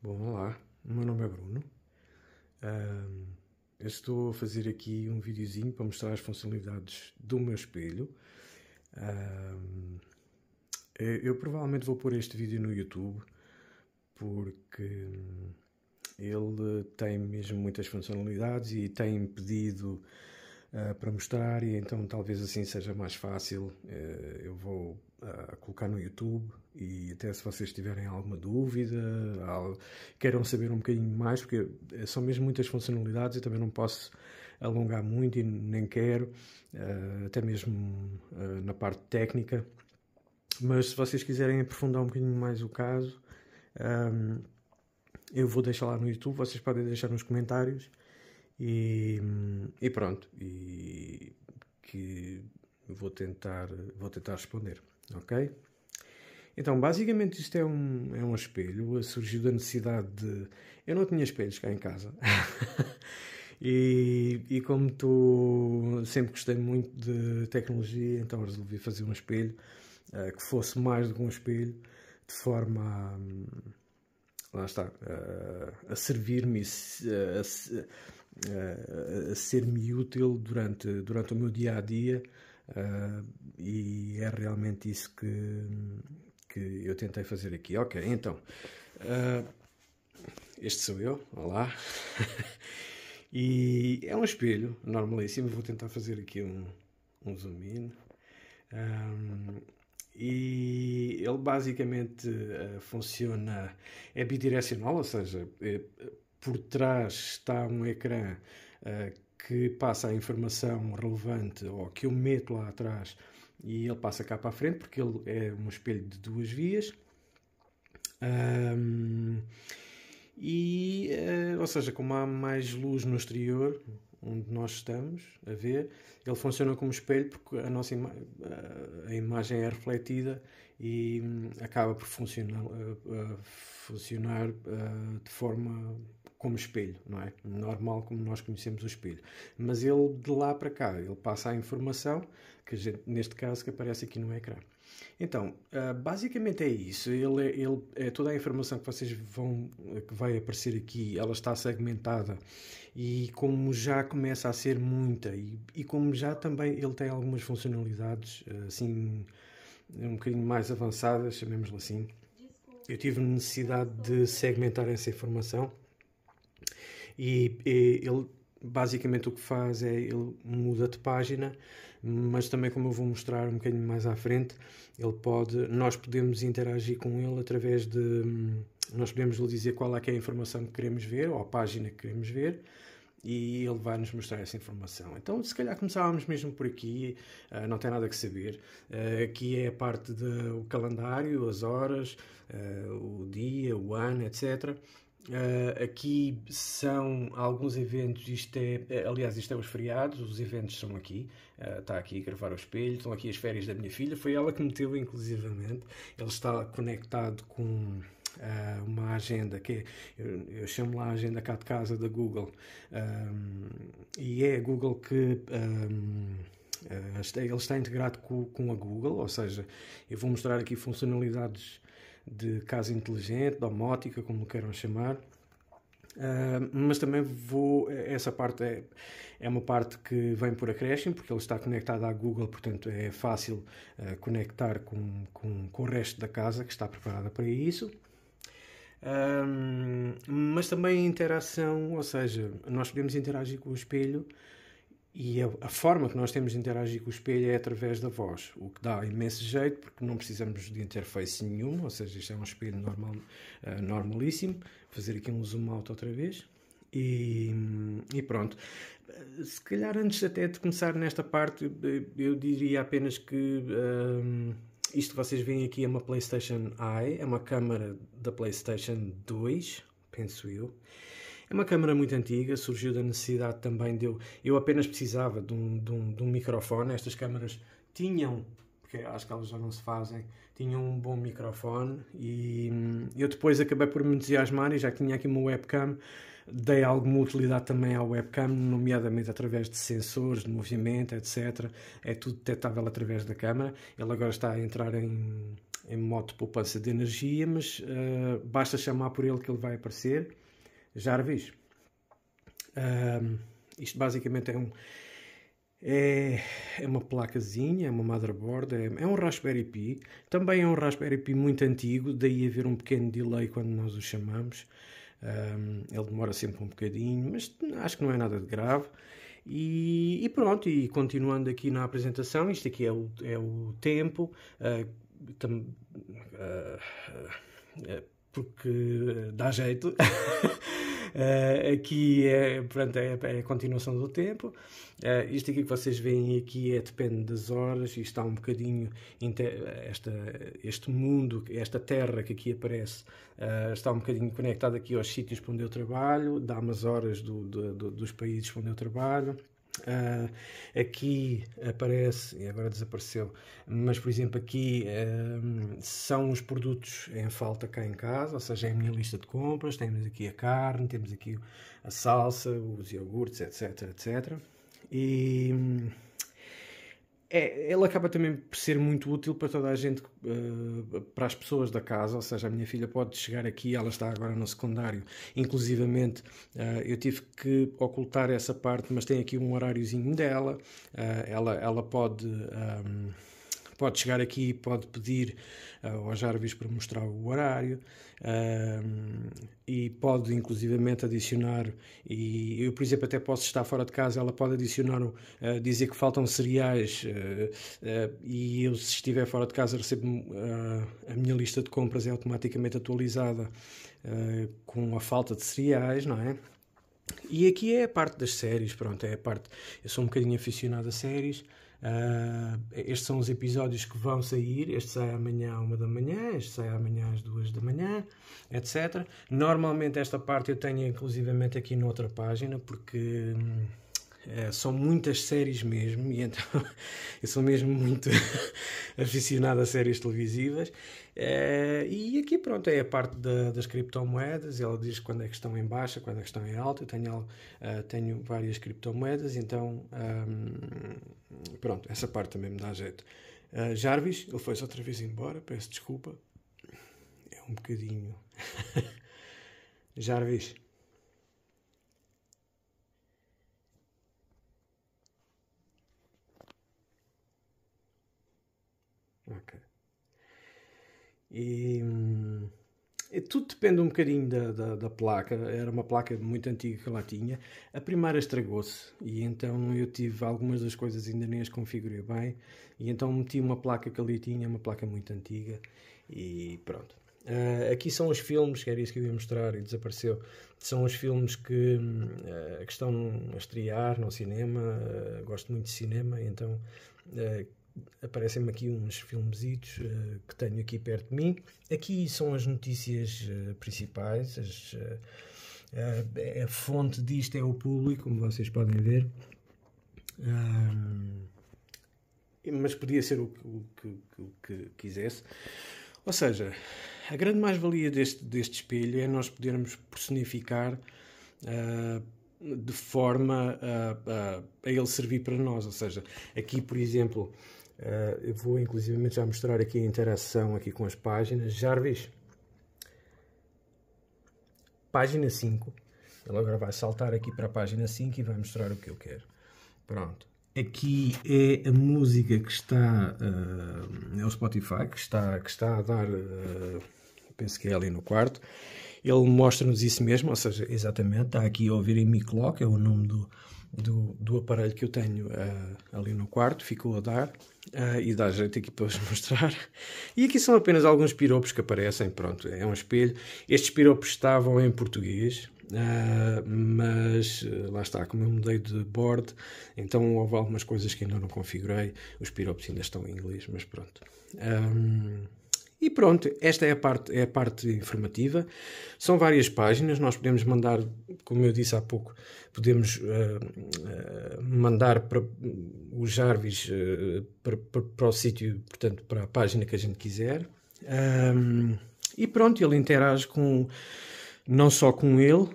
Bom, olá, o meu nome é Bruno. Um, eu estou a fazer aqui um videozinho para mostrar as funcionalidades do meu espelho. Um, eu provavelmente vou pôr este vídeo no YouTube porque hum, ele tem mesmo muitas funcionalidades e tem pedido uh, para mostrar e então talvez assim seja mais fácil. Uh, eu vou a colocar no YouTube e até se vocês tiverem alguma dúvida, queiram saber um bocadinho mais, porque são mesmo muitas funcionalidades e também não posso alongar muito e nem quero, eh, até mesmo eh, na parte técnica. Mas se vocês quiserem aprofundar um bocadinho mais o caso, ehm, eu vou deixar lá no YouTube, vocês podem deixar nos comentários e, e pronto. E que vou tentar, vou tentar responder ok? Então, basicamente, isto é um, é um espelho. Surgiu da necessidade de. Eu não tinha espelhos cá em casa. e, e, como tu sempre gostei muito de tecnologia, então resolvi fazer um espelho uh, que fosse mais do que um espelho, de forma. Um, lá está. Uh, a servir-me, uh, a, a ser-me útil durante, durante o meu dia a dia ah, e é realmente isso que, que eu tentei fazer aqui. Ok, então. Uh, este sou eu, olá. e é um espelho normalíssimo. Vou tentar fazer aqui um, um zoom in. Um, ah, e ele basicamente uh, funciona, é bidirecional, ou seja, é, por trás está um ecrã uh, que passa a informação relevante ou que eu meto lá atrás e ele passa cá para a frente, porque ele é um espelho de duas vias. Um, e, eh, ou seja, como há mais luz no exterior, onde nós estamos a ver, ele funciona como espelho porque a nossa ima a imagem é refletida e hum, acaba por funcionar, funcionar ah, de forma como espelho, não é? Normal como nós conhecemos o espelho. Mas ele de lá para cá, ele passa a informação, que neste caso que aparece aqui no ecrã. Então, eh, basicamente é isso. Ele, é, ele é toda a informação que vocês vão que vai aparecer aqui, ela está segmentada e como já começa a ser muita e, e como já também ele tem algumas funcionalidades eh, assim um bocadinho mais avançadas, chamemos-lhe assim. Eu tive necessidade de segmentar essa informação e, e eh, ele basicamente o que faz é ele muda de página mas também como eu vou mostrar um bocadinho mais à frente, ele pode, nós podemos interagir com ele através de nós podemos lhe dizer qual é, que é a informação que queremos ver ou a página que queremos ver e ele vai nos mostrar essa informação. Então, se calhar começávamos mesmo por aqui, uh, não tem nada que saber. Uh, aqui é a parte do calendário, as horas, uh, o dia, o ano, etc. Uh, aqui são alguns eventos, isto é, eh, aliás, isto é os feriados, os eventos são aqui, uh, está aqui a gravar o espelho, estão aqui as férias da minha filha, foi ela que meteu inclusivamente, ele está conectado com uh, uma agenda que é, eu, eu, chamo lá a agenda cá de casa da Google, um, e é a Google que... Um, ele está integrado com, com a Google, ou seja, eu vou mostrar aqui funcionalidades de casa inteligente, domótica, como queiram chamar. Uh, mas também vou. Essa parte é, é uma parte que vem por acréscimo, porque ele está conectado à Google, portanto é fácil uh, conectar com, com, com o resto da casa que está preparada para isso. Um, ah, mas também a interação, ou seja, nós podemos interagir com o espelho e a, a, forma que nós temos de interagir com o espelho é através da voz, o que dá imenso jeito, porque não precisamos de interface nenhuma, ou seja, isto é um espelho normal, uh, normalíssimo. Vou fazer aqui um zoom out outra vez. E, e, pronto. Eh, se calhar antes até de começar nesta parte, eh, eu diria apenas que um, isto que vocês veem aqui é uma PlayStation Eye, é uma câmara da PlayStation 2, penso eu. É uma câmara muito antiga, surgiu da necessidade também de eu. Eu apenas precisava de um, de um, de um microfone. Estas câmaras tinham, porque acho que elas já não se fazem, tinham um bom microfone e hum, eu depois acabei por me entusiasmar e já que tinha aqui uma webcam. Dei alguma utilidade também à webcam, nomeadamente através de sensores, de movimento, etc. É tudo detectável através da câmara. Ele agora está a entrar em, em modo de poupança de energia, mas uh, basta chamar por ele que ele vai aparecer. Jarvis. Um, isto basicamente é um é, é uma placazinha, é uma motherboard, é, é, um Raspberry Pi. Também é um Raspberry Pi muito antigo, daí haver um pequeno delay quando nós o chamamos. Um, ele demora sempre um bocadinho, mas acho que não é nada de grave. E, e pronto, e continuando aqui na apresentação, isto aqui é o, é o tempo. Uh, tam, uh, uh, porque dá jeito. Uh, aqui é, pronto, é, é, a continuação do tempo. Uh, isto aqui que vocês veem aqui é depende das horas e está um bocadinho esta, este mundo, esta terra que aqui aparece uh, está um bocadinho conectado aqui aos sítios onde eu trabalho, dá-me as horas do, do, do, dos países onde eu trabalho. Uh, aqui aparece, e agora desapareceu, mas por exemplo, aqui uh, são os produtos em falta cá em casa, ou seja, é a minha lista de compras. Temos aqui a carne, temos aqui a salsa, os iogurtes, etc. etc. E é, ele acaba também por ser muito útil para toda a gente, eh, para as pessoas da casa, ou seja, a minha filha pode chegar aqui, ela está agora no secundário, inclusivamente eh, eu tive que ocultar essa parte, mas tem aqui um horáriozinho dela, eh, ela, ela pode... Um, ehm, pode chegar aqui e pode pedir eh, ao Jarvis para mostrar o horário ehm, e pode inclusivamente adicionar, e eu, por exemplo, até posso estar fora de casa, ela pode adicionar, eh, dizer que faltam cereais eh, e eu, se estiver fora de casa, recebo a minha lista de compras é automaticamente atualizada com a falta de cereais, não é? E aqui é a parte das séries, pronto, é a parte. Eu sou um bocadinho aficionado a séries. Uh, estes são os episódios que vão sair. Este sai amanhã à uma da manhã, este sai amanhã às duas da manhã, etc. Normalmente esta parte eu tenho inclusivamente aqui noutra página, porque. Hum, eh, são muitas séries mesmo, e então eu sou mesmo muito aficionado a séries televisivas. Uh, e aqui, pronto, é a parte da, das criptomoedas. Ela diz quando é que estão em baixa, quando é que estão em alta. Eu tenho, uh, tenho várias criptomoedas, então, um, ehm, pronto, essa parte também me dá jeito. Jarvis, ele foi-se outra vez embora, peço desculpa. É um bocadinho. Jarvis. E, e tudo depende um bocadinho da, da, da, placa. Era uma placa muito antiga que lá tinha. A primeira estragou-se e então eu tive algumas das coisas ainda nem as configurei bem. E então meti uma placa que ali tinha, uma placa muito antiga. E pronto. Uh, aqui são os filmes, que era isso que eu ia mostrar e desapareceu. São os filmes que, uh, que estão a estrear no cinema. Uh, gosto muito de cinema, então aparecem-me aqui uns filmezitos uh, que tenho aqui perto de mim. Aqui são as notícias uh, principais. As, uh, a fonte disto é o público, como vocês podem ver. mas podia ser o que, o, que, o que, quisesse. Ou seja, a grande mais-valia deste, deste espelho é nós podermos personificar de forma a, a, a, ele servir para nós. Ou seja, aqui, por exemplo, Uh, eu vou inclusive já mostrar aqui a interação aqui com as páginas. Jarvis, página 5. Ele agora vai saltar aqui para a página 5 e vai mostrar o que eu quero. Pronto. Aqui é a música que está, uh, é o Spotify, que está, que está a dar, uh, penso que é ali no quarto. Ele mostra-nos isso mesmo, ou seja, exatamente, está aqui a ouvir em MiClock, é o nome do, do, do, aparelho que eu tenho uh, ali no quarto, ficou a dar, uh, e dá jeito aqui para vos mostrar. E aqui são apenas alguns piropos que aparecem, pronto, é um espelho. Estes piropos estavam em português, uh, mas lá está, como eu mudei de board, então houve algumas coisas que ainda não configurei, os piropos ainda estão em inglês, mas pronto. Um, ehm, e pronto, esta é a parte, é a parte informativa. São várias páginas, nós podemos mandar, como eu disse há pouco, podemos uh, uh, mandar para o Jarvis uh, para, para, para, o sítio, portanto, para a página que a gente quiser. Um, e pronto, ele interage com não só com ele,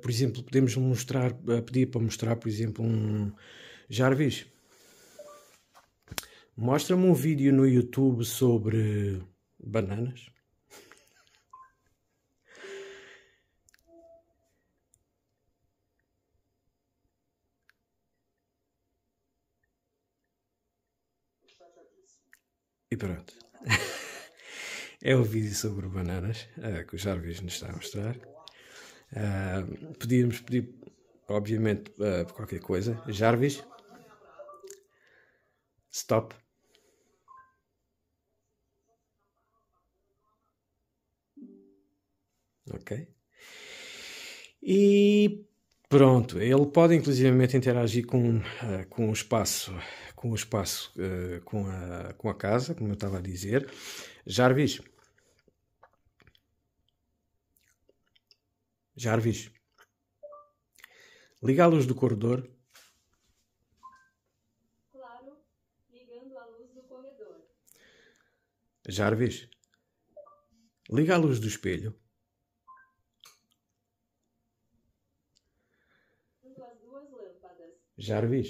por exemplo, podemos mostrar, pedir para mostrar, por exemplo, um Jarvis Mostra-me um vídeo no YouTube sobre bananas. E pronto. é o vídeo sobre bananas eh, que o Jarvis nos está a mostrar. Uh, podíamos pedir, obviamente, uh, qualquer coisa. Jarvis, stop. Ok? E pronto, ele pode inclusivamente interagir com, eh, com o espaço, com o espaço, eh, com, a, com a casa, como eu estava a dizer. Jarvis. Jarvis. Liga a luz do corredor. Claro, ligando a luz do corredor. Jarvis. Liga a luz do espelho. Jarvis.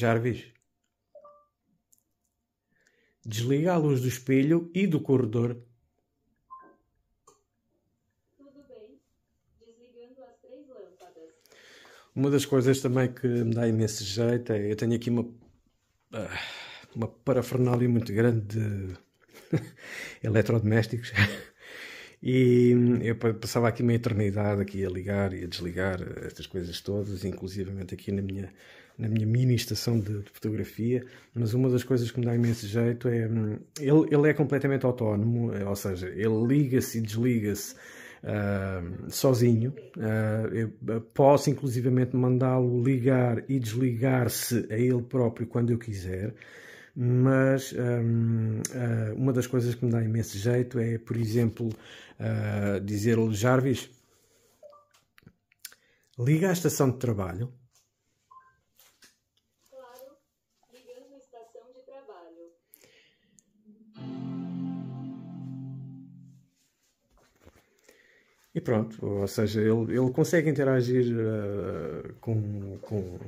Jarvis. Desliga a luz do espelho e do corredor. Tudo bem. Desligando as três lâmpadas. Uma das coisas também que me dá imenso jeito é eu tenho aqui uma ah, uma parafernália muito grande de eletrodomésticos. E eu passava aqui uma eternidade aqui a ligar e a desligar estas coisas todas, inclusivamente aqui na minha, na minha mini estação de, de fotografia. Mas uma das coisas que me dá imenso jeito é. Hum, ele, ele é completamente autónomo, eh, ou seja, ele liga-se e desliga-se. Uh, sozinho. Uh, posso inclusivamente mandá-lo ligar e desligar-se a ele próprio quando eu quiser mas um, uh, eh, uma das coisas que me dá imenso jeito é, por exemplo, uh, dizer-lhe Jarvis, liga à estação de trabalho. Claro, estação de trabalho. E pronto, ou seja, ele, ele consegue interagir uh, com, com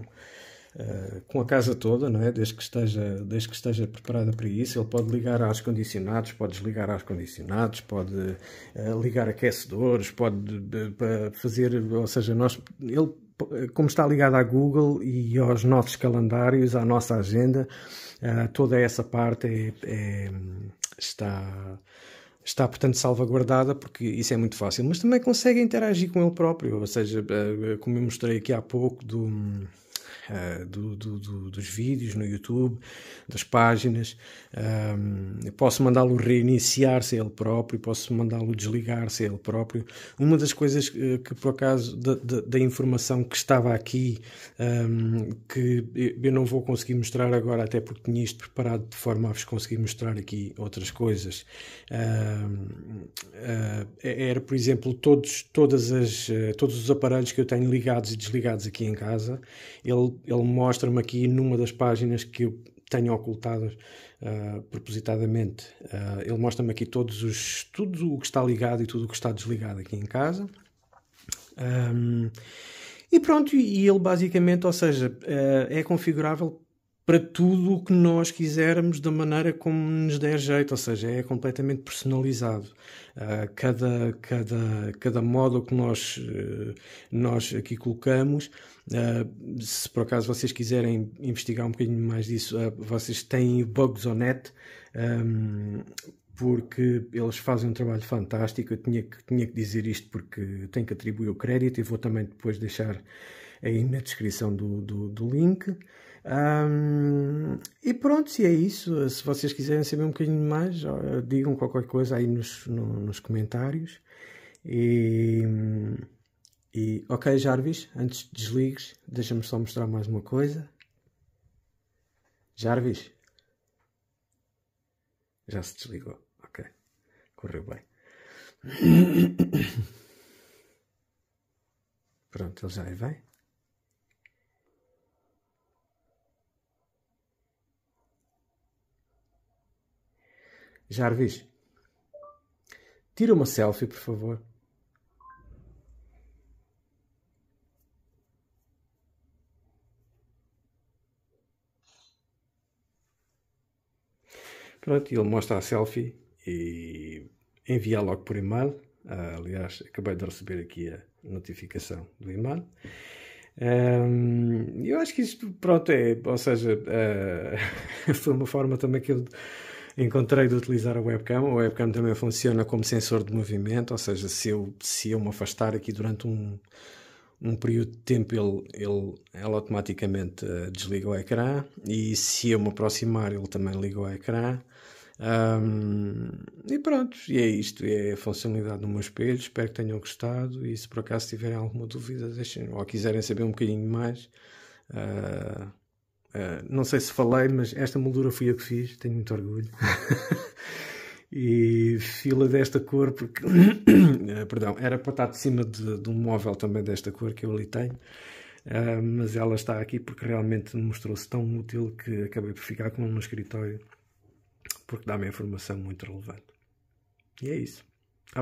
eh, com a casa toda, não é? Desde que, esteja, desde que esteja preparada para isso, ele pode ligar aos condicionados, pode desligar aos condicionados, pode uh, ligar aquecedores, pode fazer, ou seja, nós, ele eh, como está ligado à Google e aos nossos calendários, à nossa agenda, toda essa parte é, é, está, está, portanto, salvaguardada, porque isso é muito fácil. Mas também consegue interagir com ele próprio, ou seja, como eu mostrei aqui há pouco, do uh, do, do, do, dos vídeos no YouTube, das páginas. Um, posso mandá-lo reiniciar-se ele próprio, posso mandá-lo desligar-se ele próprio. Uma das coisas que, eh, que por acaso, da, da, da, informação que estava aqui, um, que eu não vou conseguir mostrar agora, até porque tinha isto preparado de forma a vos conseguir mostrar aqui outras coisas. Eh, é, era, por exemplo, todos, todas as, todos os aparelhos que eu tenho ligados e desligados aqui em casa. Ele ele, mostra-me aqui numa das páginas que eu tenho ocultadas uh, propositadamente. Uh, ele mostra-me aqui todos os, tudo o que está ligado e tudo o que está desligado aqui em casa. Um, e pronto, e ele basicamente, ou seja, ah, é configurável para tudo o que nós quisermos da maneira como nos der jeito, ou seja, é completamente personalizado. Uh, cada, cada, cada módulo que nós, uh, nós aqui colocamos, uh, se por acaso vocês quiserem investigar um bocadinho mais disso, ah, vocês têm Bugzonet, um, porque eles fazem um trabalho fantástico. Eu tinha que, tinha que dizer isto porque tenho que atribuir o crédito e vou também depois deixar aí na descrição do, do, do link. Um, e pronto, e é isso. Se vocês quiserem saber um bocadinho mais, digam qualquer coisa aí nos, no, nos comentários. E, e ok, Jarvis, antes de desligues, deixa-me só mostrar mais uma coisa. Jarvis, já se desligou. Ok, correu bem. Pronto, ele já aí é vem. Jarvis, tira uma selfie, por favor. Pronto, ele mostra a selfie e envia logo por e-mail. Uh, aliás, acabei de receber aqui a notificação do e-mail. Um, eu acho que isto, pronto, é, ou seja, uh, foi uma forma também que eu encontrei de utilizar a webcam. A webcam também funciona como sensor de movimento, ou seja, se eu, se eu me afastar aqui durante um, um período de tempo, ele, ele, ela automaticamente eh, desliga o ecrã e se eu me aproximar, ele também liga o ecrã. Um, e pronto, e é isto, é a funcionalidade do meu espelho. Espero que tenham gostado. E se por acaso tiverem alguma dúvida, deixem ou quiserem saber um bocadinho mais. Uh, ah, não sei se falei, mas esta moldura fui eu que fiz, tenho muito orgulho. e fila desta cor, porque. Ah, perdão, era para estar de cima de, de, um móvel também desta cor que eu ali tenho. Uh, mas ela está aqui porque realmente mostrou-se tão útil que acabei por ficar com ela no escritório, porque dá-me informação muito relevante. E é isso.